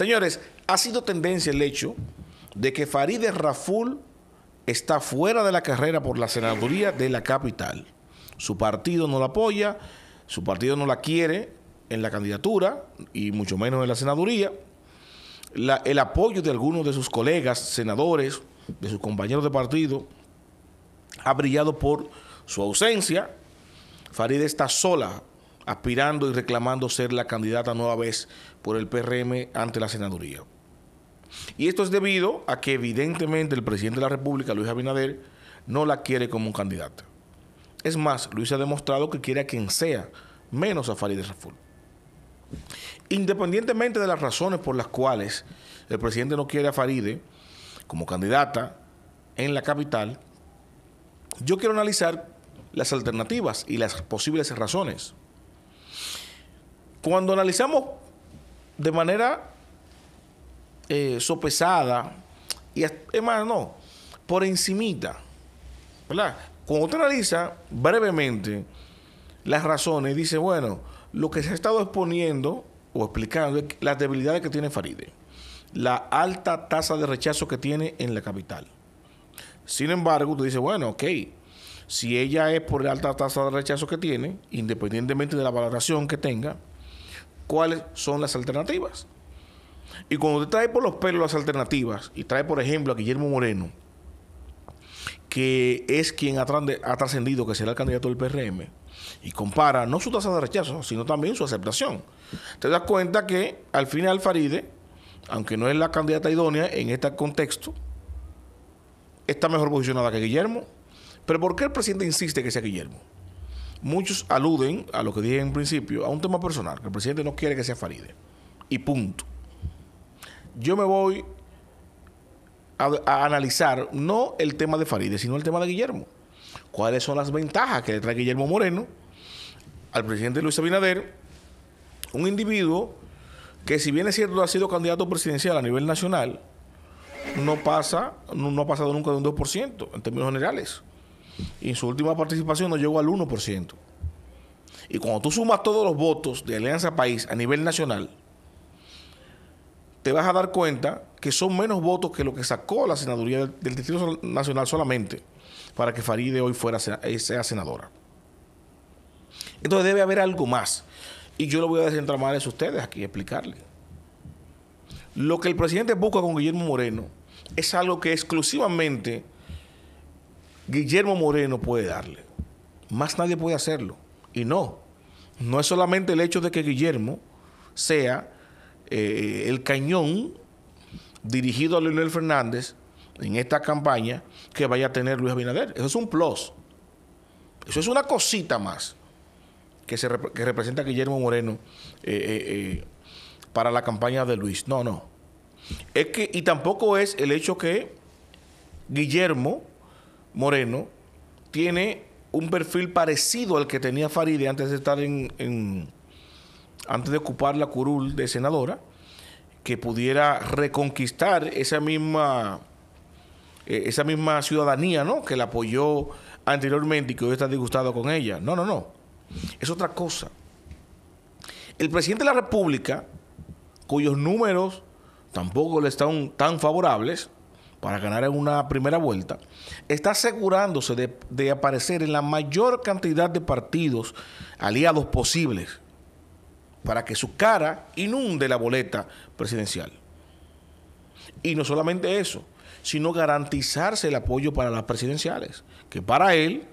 Señores, ha sido tendencia el hecho de que Farideh Raful está fuera de la carrera por la senaduría de la capital. Su partido no la apoya, su partido no la quiere en la candidatura y mucho menos en la senaduría. el apoyo de algunos de sus colegas senadores, de sus compañeros de partido, ha brillado por su ausencia. Farideh está sola aspirando y reclamando ser la candidata nueva vez por el PRM ante la senaduría. Y esto es debido a que evidentemente el presidente de la República, Luis Abinader, no la quiere como un candidata. Es más, Luis ha demostrado que quiere a quien sea, menos a Farideh Raful. Independientemente de las razones por las cuales el presidente no quiere a Faride como candidata en la capital, yo quiero analizar las alternativas y las posibles razones. Cuando analizamos de manera eh, sopesada, y es más, no, por encimita, ¿verdad? Cuando usted analiza brevemente las razones, dice, bueno, lo que se ha estado exponiendo o explicando es las debilidades que tiene Faride, la alta tasa de rechazo que tiene en la capital. Sin embargo, usted dice, bueno, ok, si ella es por la alta tasa de rechazo que tiene, independientemente de la valoración que tenga, cuáles son las alternativas. Y cuando te trae por los pelos las alternativas y trae, por ejemplo, a Guillermo Moreno, que es quien ha, trascendido que será el candidato del PRM, y compara no su tasa de rechazo, sino también su aceptación, te das cuenta que al final Faride, aunque no es la candidata idónea en este contexto, está mejor posicionada que Guillermo. Pero ¿por qué el presidente insiste que sea Guillermo? Muchos aluden a lo que dije en principio, a un tema personal, que el presidente no quiere que sea Faride. Y punto. Yo me voy a, analizar no el tema de Faride, sino el tema de Guillermo. ¿Cuáles son las ventajas que le trae Guillermo Moreno al presidente Luis Abinader? Un individuo que si bien es cierto ha sido candidato presidencial a nivel nacional, no pasa, no, no ha pasado nunca de un 2% en términos generales y en su última participación no llegó al 1%. Y cuando tú sumas todos los votos de Alianza País a nivel nacional, te vas a dar cuenta que son menos votos que lo que sacó la senaduría del, Distrito Nacional solamente para que Faride hoy fuera eh, sea senadora. Entonces debe haber algo más. Y yo lo voy a desentramar a ustedes aquí, explicarle. Lo que el presidente busca con Guillermo Moreno es algo que exclusivamente Guillermo Moreno puede darle. Más nadie puede hacerlo. Y no, no es solamente el hecho de que Guillermo sea eh, el cañón dirigido a Leonel Fernández en esta campaña que vaya a tener Luis Abinader. Eso es un plus. Eso es una cosita más que, se representa Guillermo Moreno eh, eh, para la campaña de Luis. No, no. Es que, y tampoco es el hecho que Guillermo Moreno tiene un perfil parecido al que tenía Faride antes de estar en, antes de ocupar la curul de senadora, que pudiera reconquistar esa misma eh, esa misma ciudadanía, ¿no? Que la apoyó anteriormente y que hoy está disgustado con ella. No, no, no. Es otra cosa. El presidente de la República, cuyos números tampoco le están tan favorables, para ganar en una primera vuelta, está asegurándose de, de aparecer en la mayor cantidad de partidos aliados posibles para que su cara inunde la boleta presidencial. Y no solamente eso, sino garantizarse el apoyo para las presidenciales, que para él,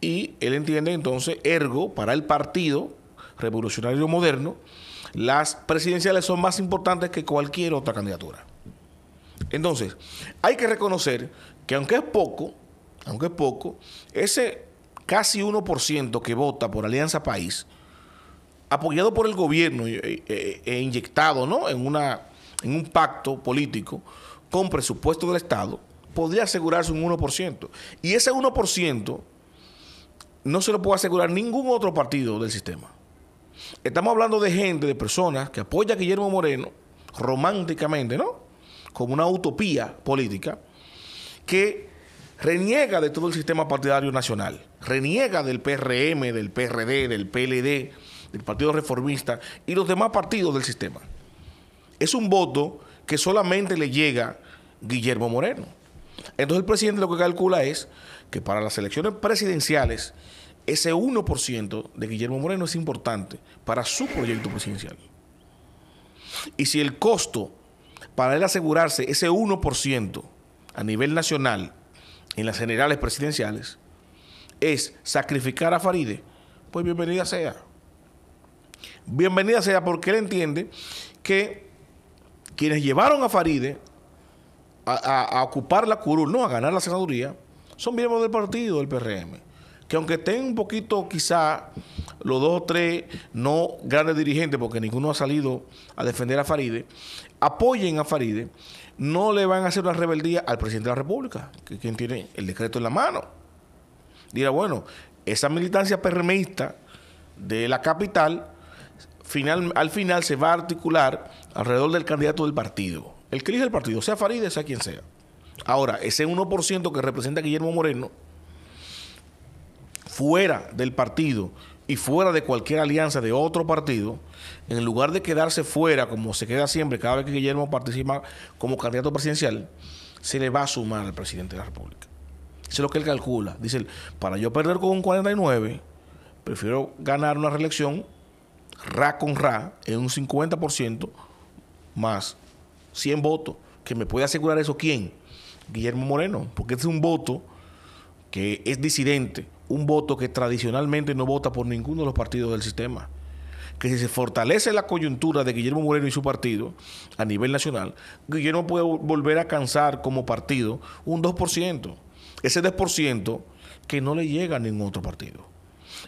y él entiende entonces, ergo, para el partido revolucionario moderno, las presidenciales son más importantes que cualquier otra candidatura. Entonces, hay que reconocer que aunque es poco, aunque es poco, ese casi 1% que vota por Alianza País, apoyado por el gobierno eh, eh, e, inyectado ¿no? en, una, en un pacto político con presupuesto del Estado, podría asegurarse un 1%. Y ese 1% no se lo puede asegurar ningún otro partido del sistema. Estamos hablando de gente, de personas que apoya a Guillermo Moreno románticamente, ¿no? como una utopía política que reniega de todo el sistema partidario nacional, reniega del PRM, del PRD, del PLD, del Partido Reformista y los demás partidos del sistema. Es un voto que solamente le llega Guillermo Moreno. Entonces el presidente lo que calcula es que para las elecciones presidenciales ese 1% de Guillermo Moreno es importante para su proyecto presidencial. Y si el costo para él asegurarse ese 1% a nivel nacional en las generales presidenciales, es sacrificar a Faride, pues bienvenida sea. Bienvenida sea porque él entiende que quienes llevaron a Faride a, a ocupar la curul, no a ganar la senaduría, son miembros del partido, del PRM que aunque estén un poquito quizá los dos o tres no grandes dirigentes, porque ninguno ha salido a defender a Faride, apoyen a Faride, no le van a hacer una rebeldía al presidente de la República, que quien tiene el decreto en la mano. Dirá, bueno, esa militancia perremista de la capital al final se va a articular alrededor del candidato del partido. El que elige el partido, sea Faride, sea quien sea. Ahora, ese 1% que representa Guillermo Moreno, fuera del partido y fuera de cualquier alianza de otro partido, en lugar de quedarse fuera, como se queda siempre cada vez que Guillermo participa como candidato presidencial, se le va a sumar al presidente de la República. Eso es lo que él calcula. Dice, para yo perder con un 49, prefiero ganar una reelección ra con ra en un 50% más 100 votos. ¿Que me puede asegurar eso quién? Guillermo Moreno, porque este es un voto que es disidente un voto que tradicionalmente no vota por ninguno de los partidos del sistema. Que si se fortalece la coyuntura de Guillermo Moreno y su partido a nivel nacional, Guillermo puede volver a alcanzar como partido un 2%. Ese 2% que no le llega a ningún otro partido.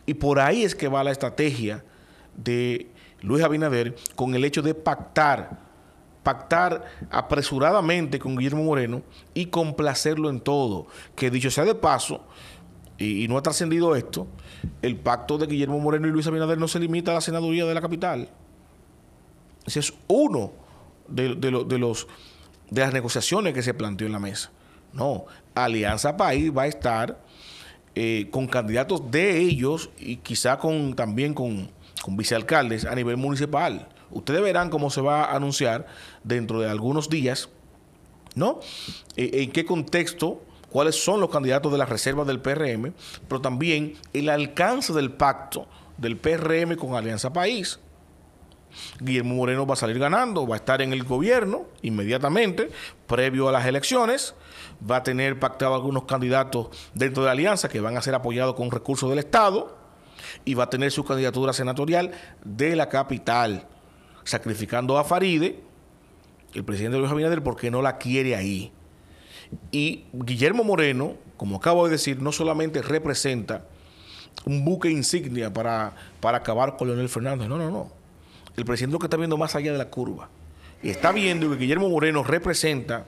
Y por ahí es que va la estrategia de Luis Abinader con el hecho de pactar, pactar apresuradamente con Guillermo Moreno y complacerlo en todo. Que dicho sea de paso, y, no ha trascendido esto, el pacto de Guillermo Moreno y Luis Abinader no se limita a la senaduría de la capital. Ese es uno de, los, de las negociaciones que se planteó en la mesa. No, Alianza País va a estar eh, con candidatos de ellos y quizá con, también con, vicealcaldes a nivel municipal. Ustedes verán cómo se va a anunciar dentro de algunos días, ¿no? Eh, en qué contexto cuáles son los candidatos de la reserva del PRM, pero también el alcance del pacto del PRM con Alianza País. Guillermo Moreno va a salir ganando, va a estar en el gobierno inmediatamente, previo a las elecciones, va a tener pactado algunos candidatos dentro de la alianza que van a ser apoyados con recursos del Estado y va a tener su candidatura senatorial de la capital, sacrificando a Faride, el presidente Luis Abinader, porque no la quiere ahí. Y Guillermo Moreno, como acabo de decir, no solamente representa un buque insignia para, acabar con Leonel Fernández, no, no, no. El presidente lo que está viendo más allá de la curva. Y está viendo que Guillermo Moreno representa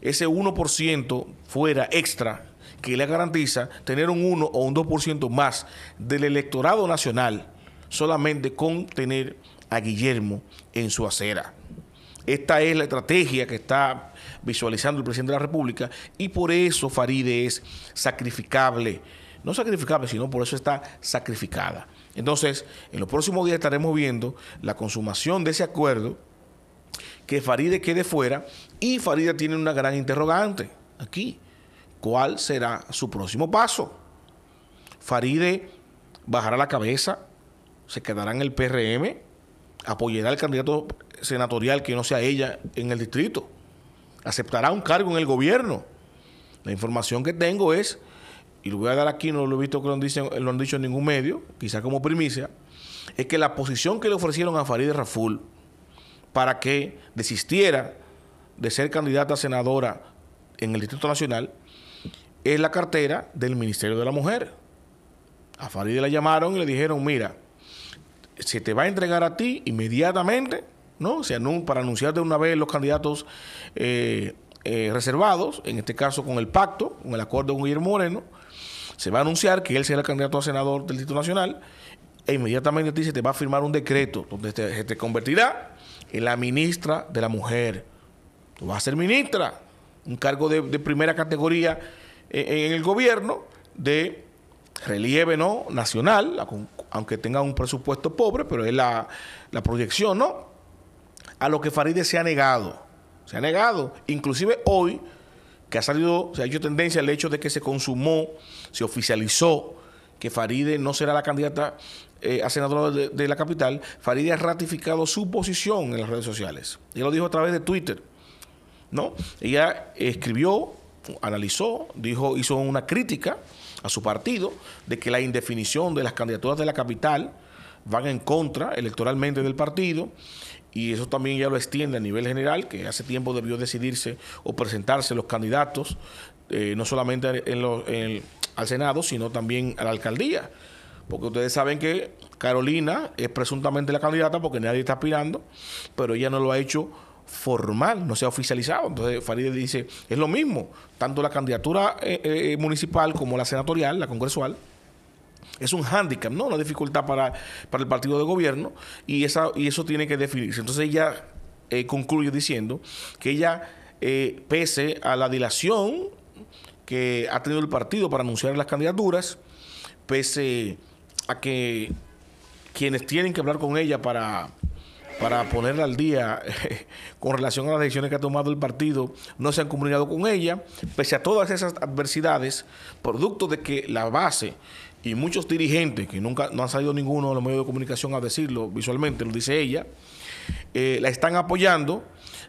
ese 1% fuera extra que le garantiza tener un 1 o un 2% más del electorado nacional solamente con tener a Guillermo en su acera. Esta es la estrategia que está visualizando el presidente de la República y por eso Faride es sacrificable. No sacrificable, sino por eso está sacrificada. Entonces, en los próximos días estaremos viendo la consumación de ese acuerdo, que Faride quede fuera y Faride tiene una gran interrogante aquí. ¿Cuál será su próximo paso? Faride bajará la cabeza, se quedará en el PRM, apoyará al candidato senatorial que no sea ella en el distrito aceptará un cargo en el gobierno. La información que tengo es, y lo voy a dar aquí, no lo he visto que lo han dicho, en ningún medio, quizá como primicia, es que la posición que le ofrecieron a Farideh Raful para que desistiera de ser candidata a senadora en el Distrito Nacional es la cartera del Ministerio de la Mujer. A Farideh la llamaron y le dijeron, mira, se te va a entregar a ti inmediatamente ¿no? Se para anunciar de una vez los candidatos eh, eh, reservados, en este caso con el pacto, con el acuerdo con Guillermo Moreno, se va a anunciar que él será el candidato a senador del Distrito Nacional e inmediatamente dice te va a firmar un decreto donde te, se te convertirá en la ministra de la mujer. Tú vas a ser ministra, un cargo de, primera categoría eh, en el gobierno de relieve ¿no? nacional, aunque tenga un presupuesto pobre, pero es la, la proyección, ¿no? a lo que Farideh se ha negado. Se ha negado. Inclusive hoy, que ha salido, se ha hecho tendencia el hecho de que se consumó, se oficializó que Faride no será la candidata eh, a senadora de, la capital, Faride ha ratificado su posición en las redes sociales. Ella lo dijo a través de Twitter. ¿no? Ella escribió, analizó, dijo, hizo una crítica a su partido de que la indefinición de las candidaturas de la capital van en contra electoralmente del partido y eso también ya lo extiende a nivel general, que hace tiempo debió decidirse o presentarse los candidatos, eh, no solamente al Senado, sino también a la alcaldía. Porque ustedes saben que Carolina es presuntamente la candidata porque nadie está aspirando, pero ella no lo ha hecho formal, no se ha oficializado. Entonces Farideh dice, es lo mismo, tanto la candidatura eh, eh, municipal como la senatorial, la congresual, es un hándicap, ¿no? Una dificultad para, el partido de gobierno y, esa, y eso tiene que definirse. Entonces ella eh, concluye diciendo que ella, eh, pese a la dilación que ha tenido el partido para anunciar las candidaturas, pese a que quienes tienen que hablar con ella para para ponerla al día con relación a las decisiones que ha tomado el partido, no se han comunicado con ella, pese a todas esas adversidades, producto de que la base y muchos dirigentes, que nunca no han salido ninguno de los medios de comunicación a decirlo visualmente, lo dice ella, eh, la están apoyando,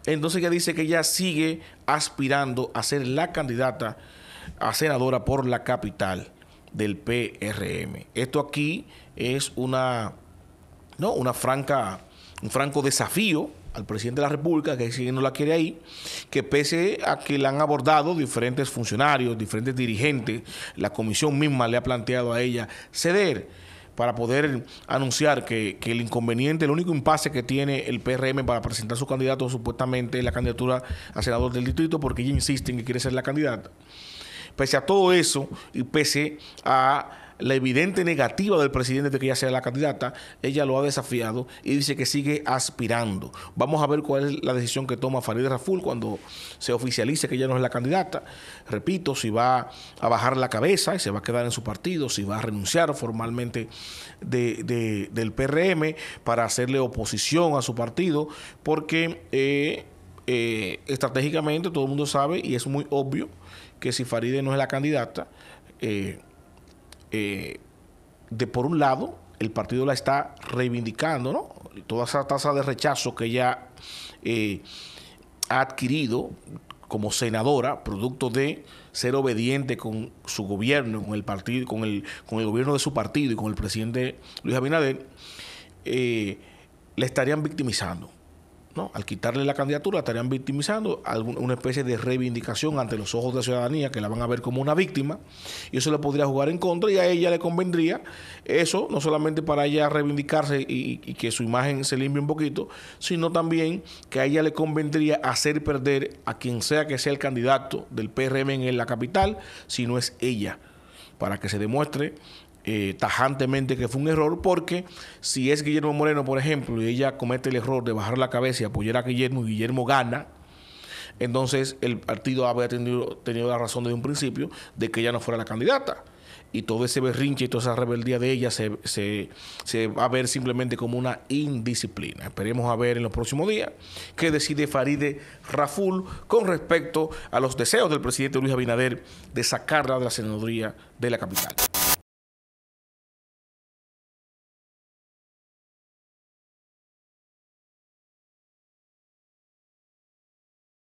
entonces ella dice que ella sigue aspirando a ser la candidata a senadora por la capital del PRM. Esto aquí es una, no, una franca un franco desafío al presidente de la República, que si no la quiere ahí, que pese a que la han abordado diferentes funcionarios, diferentes dirigentes, la comisión misma le ha planteado a ella ceder para poder anunciar que, que, el inconveniente, el único impasse que tiene el PRM para presentar su candidato supuestamente la candidatura a senador del distrito, porque ella insiste en que quiere ser la candidata. Pese a todo eso y pese a la evidente negativa del presidente de que ella sea la candidata, ella lo ha desafiado y dice que sigue aspirando. Vamos a ver cuál es la decisión que toma Farideh Raful cuando se oficialice que ella no es la candidata. Repito, si va a bajar la cabeza y se va a quedar en su partido, si va a renunciar formalmente de, del PRM para hacerle oposición a su partido, porque eh, eh, estratégicamente todo el mundo sabe y es muy obvio que si Farideh no es la candidata, eh, eh, de por un lado, el partido la está reivindicando, ¿no? Toda esa tasa de rechazo que ella eh, ha adquirido como senadora, producto de ser obediente con su gobierno, con el partido, con el, con el gobierno de su partido y con el presidente Luis Abinader, eh, le estarían victimizando. Al quitarle la candidatura estarían victimizando una especie de reivindicación ante los ojos de la ciudadanía que la van a ver como una víctima y eso le podría jugar en contra y a ella le convendría eso, no solamente para ella reivindicarse y, y que su imagen se limpie un poquito, sino también que a ella le convendría hacer perder a quien sea que sea el candidato del PRM en la capital, si no es ella para que se demuestre eh, tajantemente que fue un error, porque si es Guillermo Moreno, por ejemplo, y ella comete el error de bajar la cabeza y apoyar a Guillermo y Guillermo gana, entonces el partido había tenido, la razón desde un principio de que ella no fuera la candidata y todo ese berrinche y toda esa rebeldía de ella se, se, va a ver simplemente como una indisciplina. Esperemos a ver en los próximos días qué decide Faride Raful con respecto a los deseos del presidente Luis Abinader de sacarla de la senaduría de la capital.